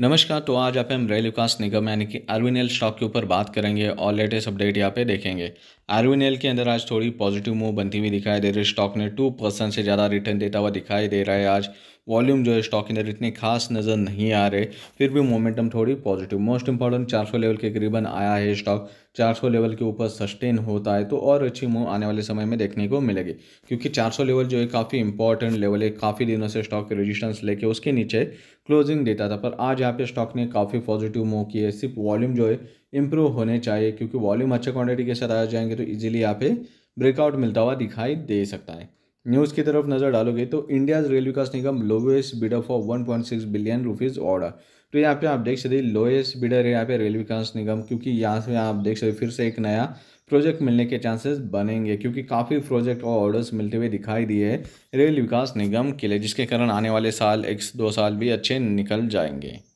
नमस्कार तो आज आप हम रेल विकास निगम यानी कि एल स्टॉक के ऊपर बात करेंगे और लेटेस्ट अपडेट यहाँ पे देखेंगे एल के अंदर आज थोड़ी पॉजिटिव मूव बनती हुई दिखाई दे रही है स्टॉक ने टू परसेंट से ज़्यादा रिटर्न देता हुआ दिखाई दे रहा है आज वॉल्यूम जो है स्टॉक के अंदर इतने खास नज़र नहीं आ रहे फिर भी मोमेंटम थोड़ी पॉजिटिव मोस्ट इंपॉर्टेंट चार लेवल के करीबन आया है स्टॉक 400 लेवल के ऊपर सस्टेन होता है तो और अच्छी मूव आने वाले समय में देखने को मिलेगी क्योंकि 400 लेवल जो है काफ़ी इंपॉर्टेंट लेवल है काफ़ी दिनों से स्टॉक के रजिस्टेंस लेके उसके नीचे क्लोजिंग डेटा था पर आज यहाँ पे स्टॉक ने काफ़ी पॉजिटिव मूव की है सिर्फ वॉल्यूम जो है इम्प्रूव होने चाहिए क्योंकि वॉल्यूम अच्छे क्वांटिटी के साथ आ जाएंगे तो इजीली यहाँ पे ब्रेकआउट मिलता हुआ दिखाई दे सकता है न्यूज़ की तरफ नज़र डालोगे तो India's Rail Vikas Nigam lowest bidder for 1.6 billion rupees order तो यहाँ पे आप देख सकते लोएस्ट बिडर है यहाँ पे रेल विकास निगम क्योंकि यहाँ से आप देख सकते फिर से एक नया प्रोजेक्ट मिलने के चांसेस बनेंगे क्योंकि काफ़ी प्रोजेक्ट और ऑर्डर्स मिलते हुए दिखाई दिए रेल विकास निगम के लिए जिसके कारण आने वाले साल एक दो साल भी अच्छे निकल जाएंगे